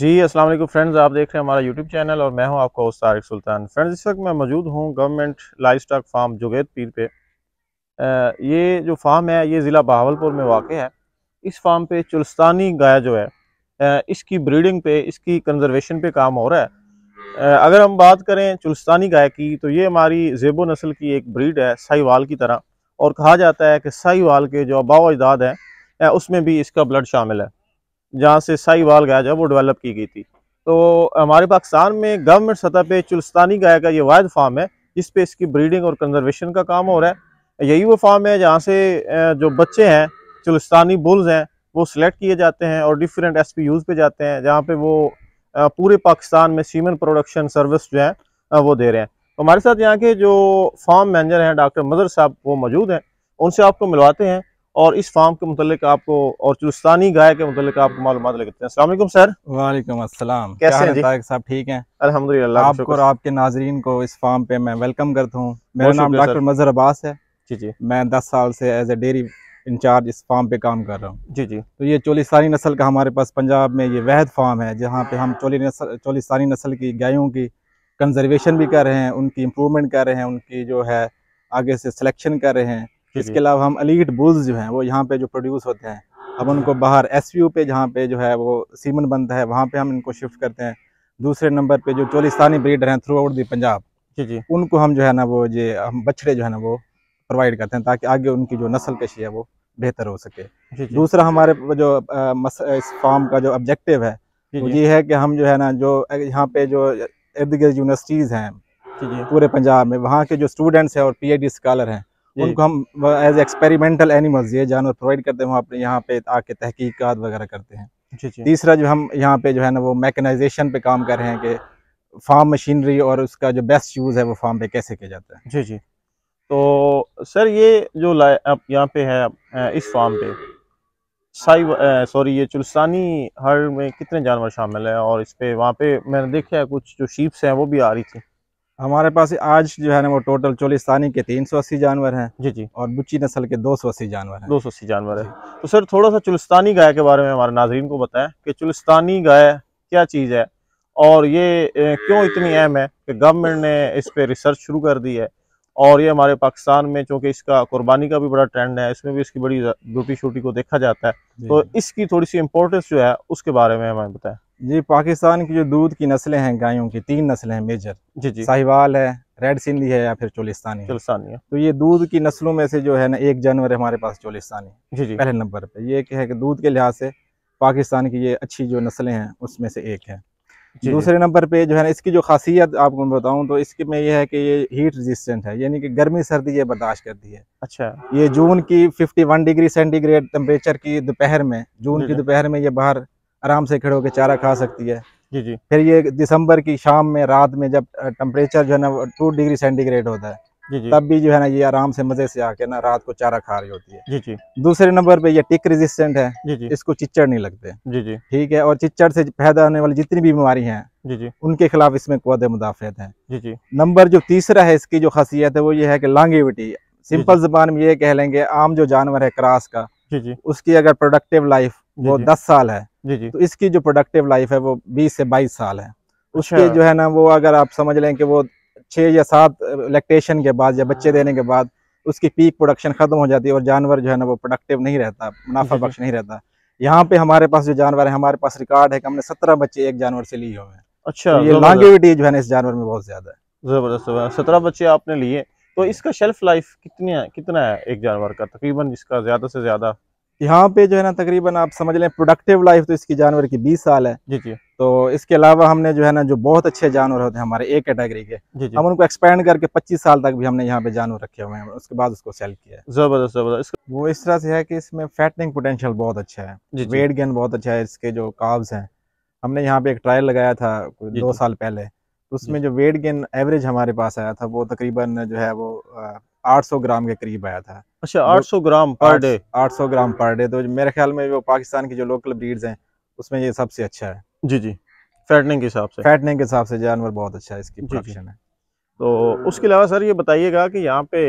जी अस्सलाम वालेकुम फ्रेंड्स आप देख रहे हैं हमारा यूट्यूब चैनल और मैं हूं आपका उस तारिक सुल्तान फ्रेंड्स इस वक्त मैं मौजूद हूं government life stock farm Jugait Peer पे आ, ये जो फार्म है ये ज़िला बहावलपुर में वाक़ है इस फार्म पे चुलस्तानी गाय जो है आ, इसकी ब्रीडिंग पे इसकी कंजर्वेशन पे काम हो रहा है आ, अगर हम बात करें चुलस्तानी गाय की तो ये हमारी जेबो नस्ल की एक ब्रीड है साहिवाल की तरह और कहा जाता है कि साहिवाल के जो अबाव अजदाद हैं उसमें भी इसका ब्लड शामिल है जहाँ से साहिवाल गाय जो वो डेवलप की गई थी तो हमारे पाकिस्तान में गवर्नमेंट सतह पर चुलस्तानी गाय का ये वाद फार्म है जिस पे इसकी ब्रीडिंग और कंजर्वेशन का काम हो रहा है यही वो फार्म है जहाँ से जो बच्चे हैं चुलस्तानी बुल्स हैं वो सिलेक्ट किए जाते हैं और डिफरेंट एस पी यूज़ पे जाते हैं जहाँ पर वो पूरे पाकिस्तान में सीमन प्रोडक्शन सर्विस जो है वो दे रहे हैं हमारे साथ यहाँ के जो फार्म मैनेजर हैं डॉक्टर मदर साहब वो मौजूद हैं उनसे आपको मिलवाते हैं और इस फार्म के मतलब आपको और चुस्तानी गाय के मतलब आपको मालूम लगते हैं अलैक्म सर वालेकुम अस्सलाम कैसे हैं साहब ठीक हैं अल्हम्दुलिल्लाह आपको और आपके नाजरीन को इस फार्म पे मैं वेलकम करता हूँ मेरा नाम डॉक्टर मजहर अब्बास है जी जी मैं दस साल से एज ए डेयरी इंचार्ज इस फार्म पे काम कर रहा हूँ जी जी तो ये चोलिस्तानी नस्ल का हमारे पास पंजाब में ये वहद फार्म है जहाँ पे हम चोली नस्ल चोलिस्तानी नस्ल की गायों की कंजर्वेशन भी कर रहे हैं उनकी इम्प्रूवमेंट कर रहे हैं उनकी जो है आगे से सिलेक्शन कर रहे हैं इसके अलावा हम अलीट बुल्स जो हैं वो यहाँ पे जो प्रोड्यूस होते हैं हम हाँ। उनको बाहर एस पे जहाँ पे जो है वो सीमन बनता है वहाँ पे हम इनको शिफ्ट करते हैं दूसरे नंबर पे जो चोलिस्तानी ब्रीडर हैं थ्रू आउट दी पंजाब जी जी उनको हम जो है ना वो ये हम बछड़े जो है ना वो प्रोवाइड करते हैं ताकि आगे उनकी जो नस्ल पेशी है वो बेहतर हो सके जी जी। दूसरा हमारे जो इस फॉर्म का जो ऑब्जेक्टिव है ये है कि हम जो है ना जो यहाँ पे जो इर्द गिर्द यूनिवर्सिटीज़ हैं पूरे पंजाब में वहाँ के जो स्टूडेंट्स हैं और डी स्कॉलर हैं उनको हम एज एक्सपेरिमेंटल एनिमल्स ये जानवर प्रोवाइड करते हैं वो अपने यहाँ पे आके तहकीकात वगैरह करते हैं तीसरा जो हम यहाँ पे जो है ना वो मैकेनाइजेशन पे काम कर रहे हैं कि फार्म मशीनरी और उसका जो बेस्ट यूज़ है वो फार्म पे कैसे किया जाता है जी जी तो सर ये जो आप यहाँ पे है इस फार्म पे साई सॉरी ये चुलसानी हर में कितने जानवर शामिल हैं और इस पे वहाँ पे मैंने देखा है कुछ जो शीप्स हैं वो भी आ रही थी हमारे पास आज जो है ना वो टोटल चोलिस्तानी के तीन सौ अस्सी जानवर हैं जी जी और बुच्ची नस्ल के दो सौ अस्सी जानवर हैं अस्सी जानवर है तो सर थोड़ा सा चुलिस्तानी गाय के बारे में हमारे नाजरीन को बताएं कि चुलिस्तानी गाय क्या चीज़ है और ये क्यों इतनी अहम है कि गवर्नमेंट ने इस पर रिसर्च शुरू कर दी है और ये हमारे पाकिस्तान में चूँकि इसका कुर्बानी का भी बड़ा ट्रेंड है इसमें भी इसकी बड़ी ब्यूटी शूटी को देखा जाता है तो इसकी थोड़ी सी इम्पोर्टेंस जो है उसके बारे में हमें बताएं जी पाकिस्तान की जो दूध की नस्लें हैं गायों की तीन नस्लें हैं मेजर जी जी साहिवाल है रेड सिंधी है या फिर चोलिस्तानी चोलिस्तानी तो ये दूध की नस्लों में से जो है ना एक जानवर हमारे पास चोलिस्तानी जी जी पहले नंबर पे ये एक है कि दूध के लिहाज से पाकिस्तान की ये अच्छी जो नस्लें हैं उसमें से एक है दूसरे नंबर पे जो है ना इसकी जो खासियत आपको मैं बताऊँ तो इसके में ये है कि ये हीट रेजिस्टेंट है यानी कि गर्मी सर्दी ये बर्दाश्त करती है अच्छा ये जून की वन डिग्री सेंटीग्रेड टेम्परेचर की दोपहर में जून की दोपहर में ये बाहर आराम से खड़े होकर चारा खा सकती है जी जी फिर ये दिसंबर की शाम में रात में जब टेम्परेचर जो है ना टू डिग्री सेंटीग्रेड होता है जी जी। तब भी जो है ना ये आराम से मजे से आके ना रात को चारा खा रही होती है जी जी दूसरे नंबर पे ये टिक रेजिस्टेंट है जी जी इसको चिच्चड़ नहीं लगते जी जी ठीक है और चिच्चड़ से पैदा होने वाली जितनी भी बीमारी है जी जी उनके खिलाफ इसमें कौद मुदाफियत है जी जी नंबर जो तीसरा है इसकी जो खासियत है वो ये है की लॉन्गिविटी सिंपल जबान में ये कह लेंगे आम जो जानवर है क्रास का जी जी उसकी अगर प्रोडक्टिव लाइफ वो दस साल है जी जी तो इसकी जो प्रोडक्टिव लाइफ है वो बीस से बाईस साल है अच्छा। उसके जो है ना वो अगर आप समझ लें कि वो छः या सात लैक्टेशन के बाद या बच्चे देने के बाद उसकी पीक प्रोडक्शन खत्म हो जाती है और जानवर जो है ना वो प्रोडक्टिव नहीं रहता मुनाफा बख्श नहीं रहता यहाँ पे हमारे पास जो जानवर है हमारे पास रिकॉर्ड है कि हमने सत्रह बच्चे एक जानवर से लिए हुए हैं अच्छा तो ये लॉन्गेविटी जो है ना इस जानवर में बहुत ज्यादा है जबरदस्त सत्रह बच्चे आपने लिए तो इसका शेल्फ लाइफ कितनी है कितना है एक जानवर का तकरीबन जिसका ज्यादा से ज्यादा यहाँ पे जो है ना तकरीबन आप समझ लें प्रोडक्टिव लाइफ तो इसकी जानवर की बीस साल है जी जी तो इसके अलावा हमने जो है ना जो बहुत अच्छे जानवर होते हैं हमारे ए कैटेगरी के जी जी। हम उनको एक्सपेंड करके 25 साल तक भी हमने यहाँ पे जानवर रखे हुए हैं उसके बाद उसको सेल किया है जबरदस्त जबरदस्त वो इस तरह से है कि इसमें फैटनिंग पोटेंशियल बहुत अच्छा है वेट गेन बहुत अच्छा है इसके जो काब्स हैं हमने यहाँ पे एक ट्रायल लगाया था दो साल पहले उसमें जो वेट गेन एवरेज हमारे पास आया था वो तकरीबन जो है वो 800 ग्राम के करीब आया था अच्छा 800 ग्राम पर डे 800 ग्राम पर डे तो मेरे ख्याल में जो पाकिस्तान की जो लोकल ब्रीड्स हैं उसमें ये सबसे अच्छा है जी जी फैटनिंग के हिसाब से फैटनिंग के हिसाब से जानवर बहुत अच्छा है इसकी प्रोडक्शन है तो उसके अलावा सर ये बताइएगा कि यहाँ पे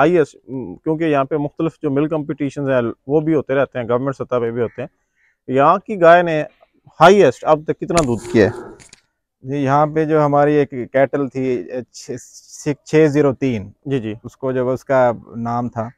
हाईएस्ट क्योंकि यहाँ पे मुख्तलिफ जो मिल्क कम्पिटिशन है वो भी होते रहते हैं गवर्नमेंट सतह पर भी होते हैं यहाँ की गाय ने हाईएस्ट अब तक कितना दूध किया है जी यहाँ पे जो हमारी एक कैटल थी छः जीरो तीन जी जी उसको जब उसका नाम था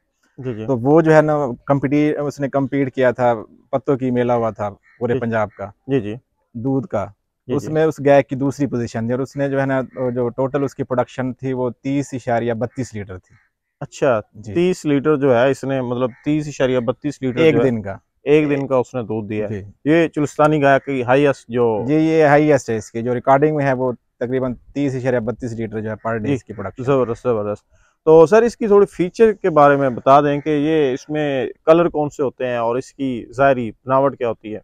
जी जी तो वो जो है ना कम्पीट उसने कम्पीट किया था पत्तों की मेला हुआ था पूरे पंजाब का जी जी दूध का जी उसमें जी। उस गाय की दूसरी पोजीशन थी और उसने जो है ना जो टोटल उसकी प्रोडक्शन थी वो तीस इशारिया बत्तीस लीटर थी अच्छा तीस लीटर जो है इसने मतलब तीस इशारिया बत्तीस लीटर एक दिन का एक दिन का उसने दूध दिया है ये चुलस्तानी गाय की हाईएस्ट जो जी ये हाईएस्ट है इसकी जो रिकॉर्डिंग में है वो तकरीबन तीस इशारे बत्तीस लीटर जो है पर डे इसकी प्रोडक्शन जबरदस्त जबरदस्त तो सर इसकी थोड़ी फीचर के बारे में बता दें कि ये इसमें कलर कौन से होते हैं और इसकी ज़ाहरी बनावट क्या होती है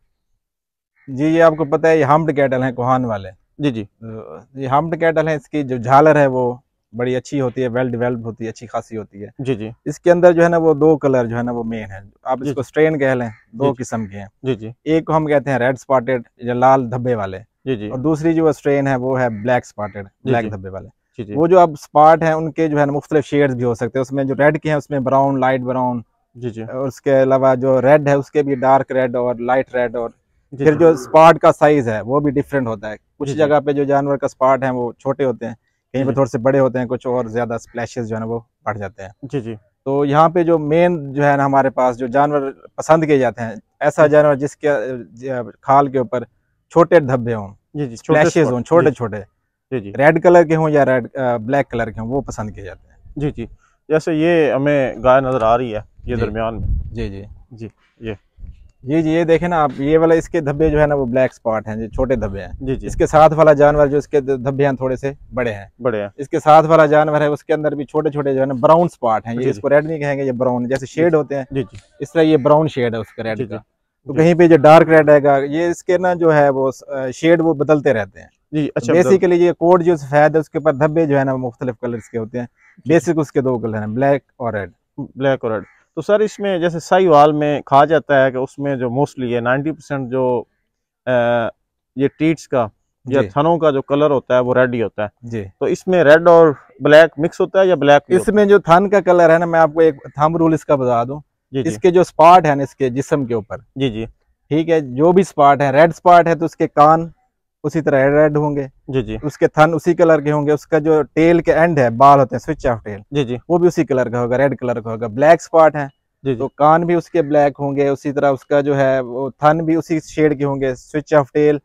जी ये आपको पता है ये हम्ड कैटल हैं कुहान वाले जी जी तो ये हम्ड कैटल हैं इसकी जो झालर है वो बड़ी अच्छी होती है वेल डिवेल्प होती है अच्छी खासी होती है जी जी इसके अंदर जो है ना वो दो कलर जो है ना वो मेन है आप इसको स्ट्रेन कह लें दो किस्म के हैं जी जी एक को हम कहते हैं रेड स्पॉटेड या लाल धब्बे वाले जी जी और दूसरी जो स्ट्रेन है वो है ब्लैक स्पॉटेड ब्लैक धब्बे वाले जी जी वो जो अब स्पॉट है उनके जो है ना मुख्तलिफ शेड भी हो सकते हैं उसमें जो रेड के हैं उसमें ब्राउन लाइट ब्राउन जी जी और उसके अलावा जो रेड है उसके भी डार्क रेड और लाइट रेड और फिर जो स्पॉट का साइज है वो भी डिफरेंट होता है कुछ जगह पे जो जानवर का स्पॉट है वो छोटे होते हैं कहीं पर हम्म। थोड़े से बड़े होते हैं कुछ और ज़्यादा स्प्लैशेज जो है ना वो बढ़ जाते हैं जी जी तो यहाँ पे जो मेन जो है ना हमारे पास जो जानवर पसंद किए जाते हैं ऐसा जानवर जिसके खाल के ऊपर छोटे धब्बे हों जी जी स्प्लैशेज हों छोटे छोटे जी जी रेड कलर के हों या रेड ब्लैक कलर के हों वो पसंद किए जाते हैं जी जी जैसे ये हमें गाय नज़र आ रही है ये दरमियान में जी जी जी ये जी जी ये देखे ना आप ये वाला इसके धब्बे जो है ना वो ब्लैक स्पॉट हैं जो छोटे धब्बे हैं जी जी इसके साथ वाला जानवर जो इसके धब्बे हैं थोड़े से बड़े हैं बड़े हैं इसके साथ वाला जानवर है उसके अंदर भी छोटे छोटे जो है ना ब्राउन स्पॉट हैं ये इसको रेड नहीं कहेंगे ये ब्राउन जैसे शेड होते हैं जी जी इस तरह ये ब्राउन शेड है उसका रेड का तो कहीं पे जो डार्क रेड रहेगा ये इसके ना जो है वो शेड वो बदलते रहते हैं जी अच्छा बेसिकली ये कोट जो सफेद है उसके ऊपर धब्बे जो है ना मुख्तलिफ कलर के होते हैं बेसिक उसके दो कलर हैं ब्लैक और रेड ब्लैक और रेड तो सर इसमें जैसे सही वाल में कहा जाता है कि उसमें जो मोस्टली है नाइन्टी परसेंट जो आ, ये टीट्स का या थनों का जो कलर होता है वो रेड ही होता है जी तो इसमें रेड और ब्लैक मिक्स होता है या ब्लैक इसमें जो थन का कलर है ना मैं आपको एक थम रूल इसका बता जी इसके जो स्पॉट है ना इसके जिसम के ऊपर जी जी ठीक है जो भी स्पॉट है रेड स्पॉट है तो उसके कान उसी तरह रेड रेड होंगे जी जी उसके थन उसी कलर के होंगे उसका जो टेल के एंड है बाल होते हैं स्विच ऑफ टेल जी जी वो भी उसी कलर का होगा रेड कलर का होगा ब्लैक स्पॉट है जी जी तो कान भी उसके ब्लैक होंगे उसी तरह उसका जो है वो थन भी उसी शेड के होंगे स्विच ऑफ टेल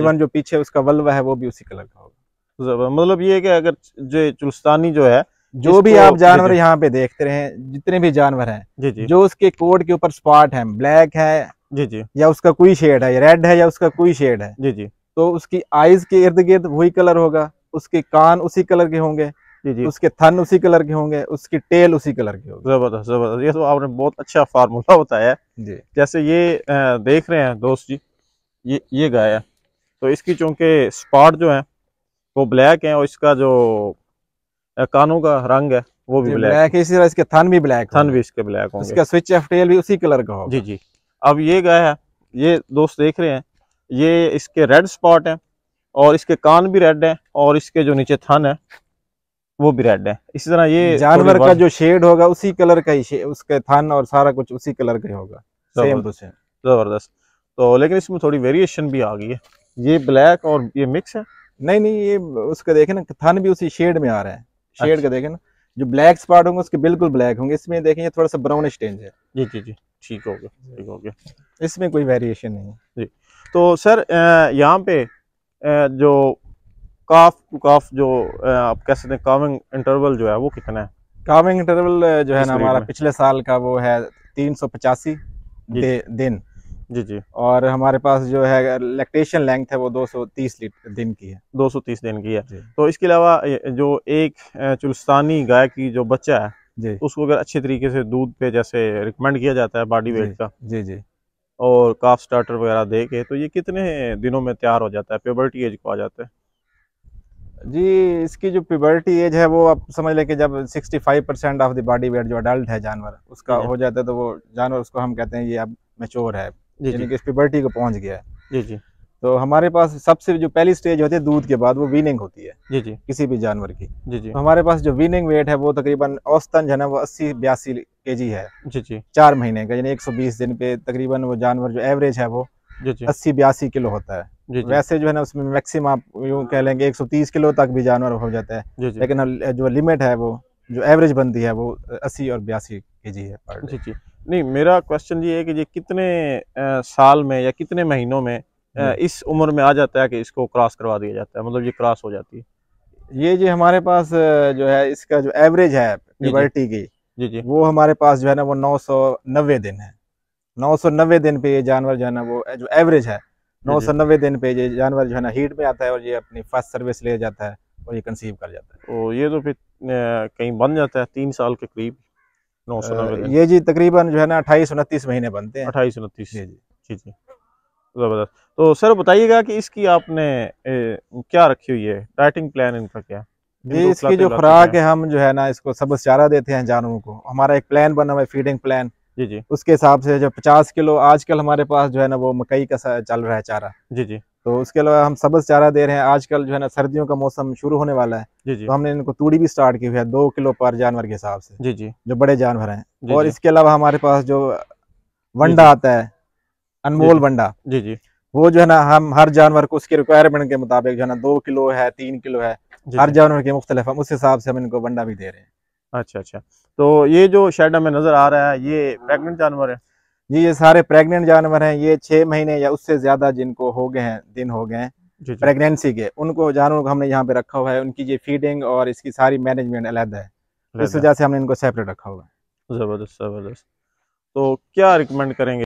इवन जो पीछे उसका वल्वा है वो भी उसी कलर का होगा मतलब ये कि अगर जो चुलस्तानी जो है जो भी आप जानवर यहाँ पे देखते रहे जितने भी जानवर है जी जी। जो उसके कोट के ऊपर स्पॉट है ब्लैक है जी जी या उसका कोई शेड है रेड है या उसका कोई शेड है जी जी तो उसकी आईज के इर्द गिर्द वही कलर होगा उसके कान उसी कलर के होंगे जी जी उसके थन उसी कलर के होंगे उसकी टेल उसी कलर की होगी जबरदस्त जबरदस्त ये तो आपने बहुत अच्छा फार्मूला बताया जी जैसे ये देख रहे हैं दोस्त जी ये ये गाय है तो इसकी चूंकि स्पॉट जो है वो ब्लैक है और इसका जो कानों का रंग है वो भी ब्लैक, ब्लैक है इसी तरह इसके थन भी ब्लैक थन भी इसके ब्लैक होंगे इसका स्विच एफ टेल भी उसी कलर का होगा जी जी अब ये गाय है ये दोस्त देख रहे हैं ये इसके रेड स्पॉट हैं और इसके कान भी रेड हैं और इसके जो नीचे थन है वो भी रेड है इसी तरह ये जानवर का जो शेड होगा उसी कलर का ही उसके थन और सारा कुछ उसी कलर का ही होगा तो जबरदस्त तो लेकिन इसमें थोड़ी वेरिएशन भी आ गई है ये ब्लैक और ये मिक्स है नहीं नहीं ये उसका देखे ना थन भी उसी शेड में आ रहा है शेड अच्छा। का देखे ना जो ब्लैक स्पॉट होंगे उसके बिल्कुल ब्लैक होंगे इसमें देखें ये थोड़ा सा ब्राउनिश टेंज है जी जी जी ठीक हो गया ठीक हो गया इसमें कोई वेरिएशन नहीं है जी तो सर यहाँ पे जो काफ टू काफ जो आप कह सकते हैं काविंग इंटरवल जो है वो कितना है काविंग इंटरवल जो है ना हमारा पिछले साल का वो है तीन सौ पचासी दिन जी जी और हमारे पास जो है लैक्टेशन लेंथ है वो 230 लीटर दिन की है 230 दिन की है तो इसके अलावा जो एक चुलस्तानी गाय की जो बच्चा है जी उसको अगर अच्छे तरीके से दूध पे जैसे रिकमेंड किया जाता है बॉडी वेट का जी जी और काफ स्टार्टर वगैरह दे के तो ये कितने दिनों में तैयार हो जाता है प्योबर्टी एज को आ जाता है जी इसकी जो प्योबर्टी एज है वो आप समझ लें कि जब 65 percent of the body weight जो अडल्ट है जानवर उसका हो जाता है तो वो जानवर उसको हम कहते हैं ये अब मेच्योर है यानी कि इस प्योबर्टी को पहुँच गया है जी जी तो हमारे पास सबसे जो पहली स्टेज होती है दूध के बाद वो वीनिंग होती है जी जी किसी भी जानवर की जी जी तो हमारे पास जो वीनिंग वेट है वो तकरीबन औस्तन जो है ना वो अस्सी बयासी जी है जी जी चार महीने का यानी एक सौ बीस दिन पे तकरीबन वो जानवर जो एवरेज है वो अस्सी बयासी किलो होता है जी जी। वैसे जो है ना उसमें मैक्सिम आप यूँ कह लेंगे एक सौ तीस किलो तक भी जानवर हो जाता है लेकिन जो लिमिट है वो जो एवरेज बनती है वो अस्सी और बयासी के जी है जी जी नहीं मेरा क्वेश्चन ये है कि ये कितने साल में या कितने महीनों में इस उम्र में आ जाता है कि इसको क्रॉस करवा दिया जाता है मतलब ये क्रॉस हो जाती है ये जो हमारे पास जो है इसका जो एवरेज है प्यूबर्टी की जी जी वो हमारे पास जो है ना वो नौ सौ नब्बे दिन है नौ सौ नब्बे दिन पे ये जानवर जो है ना वो जो एवरेज है नौ सौ नब्बे दिन पे ये जानवर जो है ना हीट में आता है और ये अपनी फर्स्ट सर्विस ले जाता है और ये कंसीव कर जाता है तो ये तो फिर कहीं बन जाता है तीन साल के करीब नौ सौ नब्बे ये जी तकरीबन जो है ना अट्ठाईस उनतीस महीने बनते हैं अट्ठाईस उनतीस जी जी जी जी ज़बरदस्त तो सर बताइएगा कि इसकी आपने ए, क्या रखी हुई है डाइटिंग प्लान इनका क्या है जी इसकी जो खुराक है हम जो है ना इसको सबस चारा देते हैं जानवरों को हमारा एक प्लान बना हुआ है फीडिंग प्लान जी जी उसके हिसाब से जो पचास किलो आजकल हमारे पास जो है ना वो मकई का चल रहा है चारा जी जी तो उसके अलावा हम सबस चारा दे रहे हैं आजकल जो है ना सर्दियों का मौसम शुरू होने वाला है जी जी तो हमने इनको तूड़ी भी स्टार्ट की हुई है दो किलो पर जानवर के हिसाब से जी जी जो बड़े जानवर है और इसके अलावा हमारे पास जो वंडा आता है अनमोल वंडा जी जी वो जो है ना हम हर जानवर को उसकी रिक्वायरमेंट के मुताबिक जो है ना दो किलो है तीन किलो है हर जानवर के मुख्तलिफ हम उस हिसाब से हम इनको बंडा भी दे रहे हैं अच्छा अच्छा तो ये जो शेड हमें नजर आ रहा है ये प्रेगनेंट जानवर है जी ये सारे प्रेग्नेंट जानवर हैं ये छह महीने या उससे ज़्यादा जिनको हो गए हैं दिन हो गए हैं प्रेगनेंसी के उनको जानवरों को हमने यहाँ पे रखा हुआ है उनकी ये फीडिंग और इसकी सारी मैनेजमेंट अलहदा है इस वजह से हमने इनको सेपरेट रखा हुआ है ज़बरदस्त ज़बरदस्त तो क्या रिकमेंड करेंगे